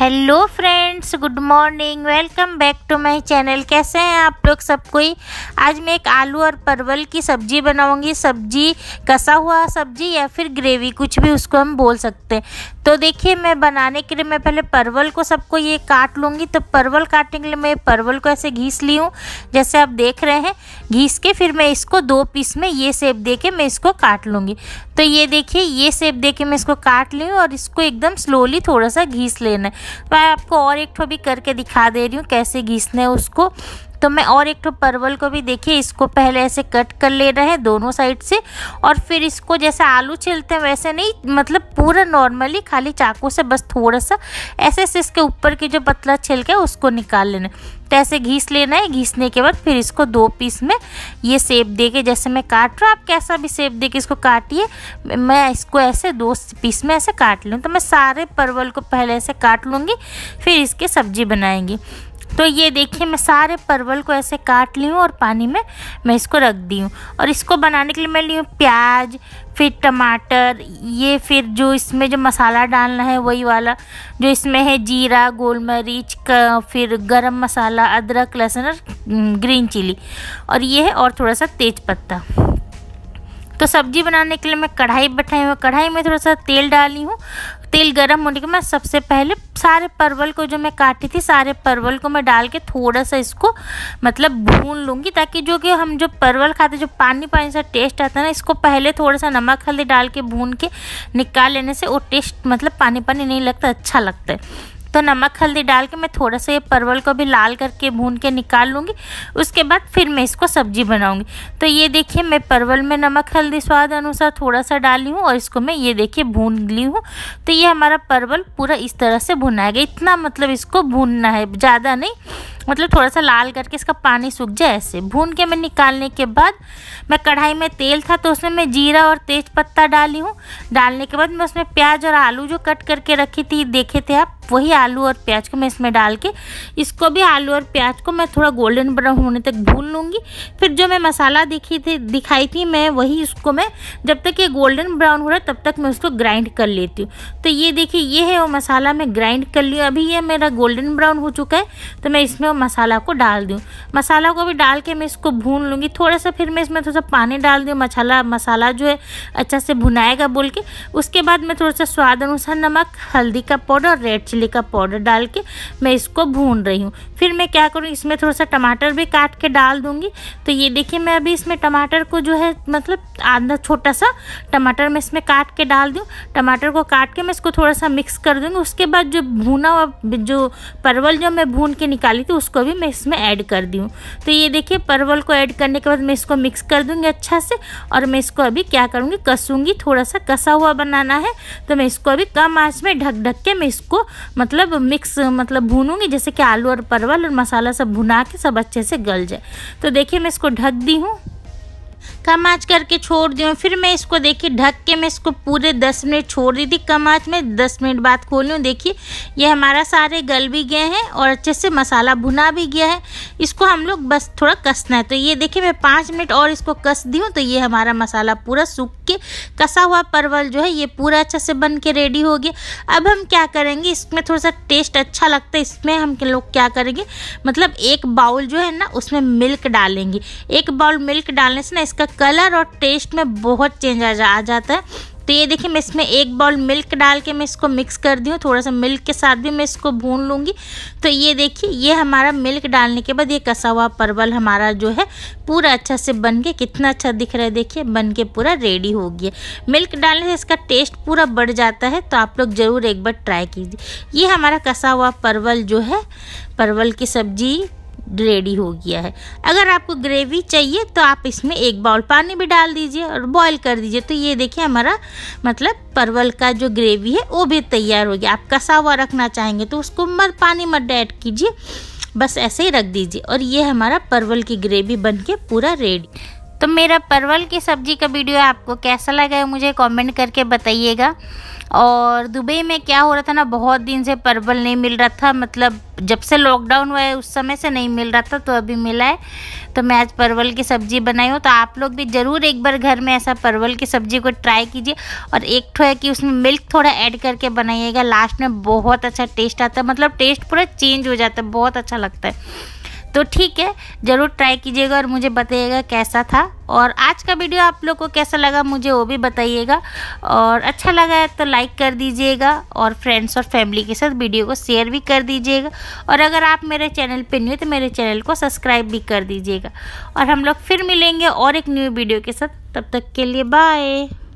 hello friends good morning welcome back to my channel कैसे हैं आप लोग सब कोई आज मैं एक आलू और परवल की सब्जी बनाऊंगी सब्जी कसा हुआ सब्जी या फिर ग्रेवी कुछ भी उसको हम बोल सकते हैं तो देखिए मैं बनाने के लिए मैं पहले परवल को सबको ये काट लूँगी तो परवल काटने के लिए मैं परवल को ऐसे घीस ली हूँ जैसे आप देख रहे हैं घीस के फिर मैं इसको दो पीस में ये सेप दे के मैं इसको काट लूँगी तो ये देखिए ये सेप दे के मैं इसको काट ली और इसको एकदम स्लोली थोड़ा सा घीस लेना है तो मैं आपको और एक ठो भी करके दिखा दे रही हूँ कैसे घीसना है उसको तो मैं और एक तो परवल को भी देखिए इसको पहले ऐसे कट कर ले रहे हैं दोनों साइड से और फिर इसको जैसे आलू छिलते हैं वैसे नहीं मतलब पूरा नॉर्मली खाली चाकू से बस थोड़ा सा ऐसे ऐसे इसके ऊपर की जो पतला छिलका है उसको निकाल लेना तो ऐसे घीस लेना है घीसने के बाद फिर इसको दो पीस में ये सेब दे के जैसे मैं काट रहा हूँ आप कैसा भी सेब दे के इसको काटिए मैं इसको ऐसे दो पीस में ऐसे काट लूँ तो मैं सारे परवल को पहले ऐसे काट लूँगी फिर इसकी सब्जी बनाएंगी तो ये देखिए मैं सारे परवल को ऐसे काट ली हूँ और पानी में मैं इसको रख दी हूँ और इसको बनाने के लिए मैं ली हूँ प्याज फिर टमाटर ये फिर जो इसमें जो मसाला डालना है वही वाला जो इसमें है जीरा गोल मरीच का फिर गरम मसाला अदरक लहसुन और हम्म, ग्रीन चिली और ये है और थोड़ा सा तेज़ पत्ता तो सब्जी बनाने के लिए मैं कढ़ाई बैठाई हूँ कढ़ाई में थोड़ा सा तेल डाली हूँ तेल गर्म होने के मैं सबसे पहले सारे परवल को जो मैं काटी थी सारे परवल को मैं डाल के थोड़ा सा इसको मतलब भून लूँगी ताकि जो कि हम जो परवल खाते जो पानी पानी सा टेस्ट आता है ना इसको पहले थोड़ा सा नमक हल्दी डाल के भून के निकाल लेने से वो टेस्ट मतलब पानी पानी नहीं लगता अच्छा लगता है तो नमक हल्दी डाल के मैं थोड़ा सा ये परवल को भी लाल करके भून के निकाल लूँगी उसके बाद फिर मैं इसको सब्जी बनाऊँगी तो ये देखिए मैं परवल में नमक हल्दी स्वाद अनुसार थोड़ा सा डाली हूँ और इसको मैं ये देखिए भून ली हूँ तो ये हमारा परवल पूरा इस तरह से भुनाया गया इतना मतलब इसको भूनना है ज़्यादा नहीं मतलब थोड़ा सा लाल करके इसका पानी सूख जाए ऐसे भून के मैं निकालने के बाद मैं कढ़ाई में तेल था तो उसमें मैं जीरा और तेज़ पत्ता डाली हूँ डालने के बाद मैं उसमें प्याज और आलू जो कट करके रखी थी देखे थे आप वही आलू और प्याज को मैं इसमें डाल के इसको भी आलू और प्याज को मैं थोड़ा गोल्डन ब्राउन होने तक भून लूँगी फिर जो मैं मसाला दिखी थी दिखाई थी मैं वही इसको मैं जब तक ये गोल्डन ब्राउन हो रहा है तब तक मैं उसको ग्राइंड कर लेती हूँ तो ये देखिए ये है वो मसाला मैं ग्राइंड कर लिया अभी ये मेरा गोल्डन ब्राउन हो चुका है तो मैं इसमें वो मसाला को डाल दूँ मसाला को भी डाल के मैं इसको भून लूँगी थोड़ा सा फिर मैं इसमें थोड़ा सा पानी डाल दूँ मसाला मसाला जो है अच्छा से भुनाएगा बोल के उसके बाद मैं थोड़ा सा स्वाद अनुसार नमक हल्दी का पाउडर रेड चिली चिल्ली का पाउडर डाल के मैं इसको भून रही हूँ फिर मैं क्या करूँ इसमें थोड़ा सा टमाटर भी काट के डाल दूँगी तो ये देखिए मैं अभी इसमें टमाटर को जो है मतलब आधा छोटा सा टमाटर मैं इसमें काट के डाल दूँ टमाटर को काट के मैं इसको थोड़ा सा मिक्स कर दूँगी उसके बाद जो भूना हुआ जो परवल जो मैं भून के निकाली थी उसको भी मैं इसमें ऐड कर दी हूँ तो ये देखिए परवल को ऐड करने के बाद मैं इसको मिक्स कर दूँगी अच्छा से और मैं इसको अभी क्या करूँगी कसूँगी थोड़ा सा कसा हुआ बनाना है तो मैं इसको अभी कम आँच में ढक ढक के मैं इसको मतलब मिक्स मतलब भूनूंगी जैसे कि आलू और परवल और मसाला सब भुना के सब अच्छे से गल जाए तो देखिए मैं इसको ढक दी हूँ कम आँच करके छोड़ दी फिर मैं इसको देखिए ढक के मैं इसको पूरे दस मिनट छोड़ दी थी कम आँच में दस मिनट बाद खोली हूँ देखिए ये हमारा सारे गल भी गए हैं और अच्छे से मसाला भुना भी गया है इसको हम लोग बस थोड़ा कसना है तो ये देखिए मैं पाँच मिनट और इसको कस दी हूँ तो ये हमारा मसाला पूरा सूख के कसा हुआ परवल जो है ये पूरा अच्छे से बन के रेडी हो गया अब हम क्या करेंगे इसमें थोड़ा सा टेस्ट अच्छा लगता है इसमें हम लोग क्या करेंगे मतलब एक बाउल जो है ना उसमें मिल्क डालेंगे एक बाउल मिल्क डालने से ना इसका कलर और टेस्ट में बहुत चेंज आ, जा, आ जाता है तो ये देखिए मैं इसमें एक बाउल मिल्क डाल के मैं इसको मिक्स कर दी हूँ थोड़ा सा मिल्क के साथ भी मैं इसको भून लूँगी तो ये देखिए ये हमारा मिल्क डालने के बाद ये कसा हुआ परवल हमारा जो है पूरा अच्छा से बन के कितना अच्छा दिख रहा है देखिए बन के पूरा रेडी हो गया मिल्क डालने से इसका टेस्ट पूरा बढ़ जाता है तो आप लोग ज़रूर एक बार ट्राई कीजिए ये हमारा कसा हुआ परवल जो है परवल की सब्जी रेडी हो गया है अगर आपको ग्रेवी चाहिए तो आप इसमें एक बाउल पानी भी डाल दीजिए और बॉईल कर दीजिए तो ये देखिए हमारा मतलब परवल का जो ग्रेवी है वो भी तैयार हो गया आप कसा हुआ रखना चाहेंगे तो उसको मत पानी मत ऐड कीजिए बस ऐसे ही रख दीजिए और ये हमारा परवल की ग्रेवी बन के पूरा रेडी तो मेरा परवल की सब्ज़ी का वीडियो आपको कैसा लगा है मुझे कमेंट करके बताइएगा और दुबई में क्या हो रहा था ना बहुत दिन से परवल नहीं मिल रहा था मतलब जब से लॉकडाउन हुआ है उस समय से नहीं मिल रहा था तो अभी मिला है तो मैं आज परवल की सब्ज़ी बनाई हूँ तो आप लोग भी ज़रूर एक बार घर में ऐसा परवल की सब्ज़ी को ट्राई कीजिए और एक ठो है कि उसमें मिल्क थोड़ा ऐड करके बनाइएगा लास्ट में बहुत अच्छा टेस्ट आता है मतलब टेस्ट पूरा चेंज हो जाता है बहुत अच्छा लगता है तो ठीक है ज़रूर ट्राई कीजिएगा और मुझे बताइएगा कैसा था और आज का वीडियो आप लोग को कैसा लगा मुझे वो भी बताइएगा और अच्छा लगा है तो लाइक कर दीजिएगा और फ्रेंड्स और फैमिली के साथ वीडियो को शेयर भी कर दीजिएगा और अगर आप मेरे चैनल पर न्यू तो मेरे चैनल को सब्सक्राइब भी कर दीजिएगा और हम लोग फिर मिलेंगे और एक न्यू वीडियो के साथ तब तक के लिए बाय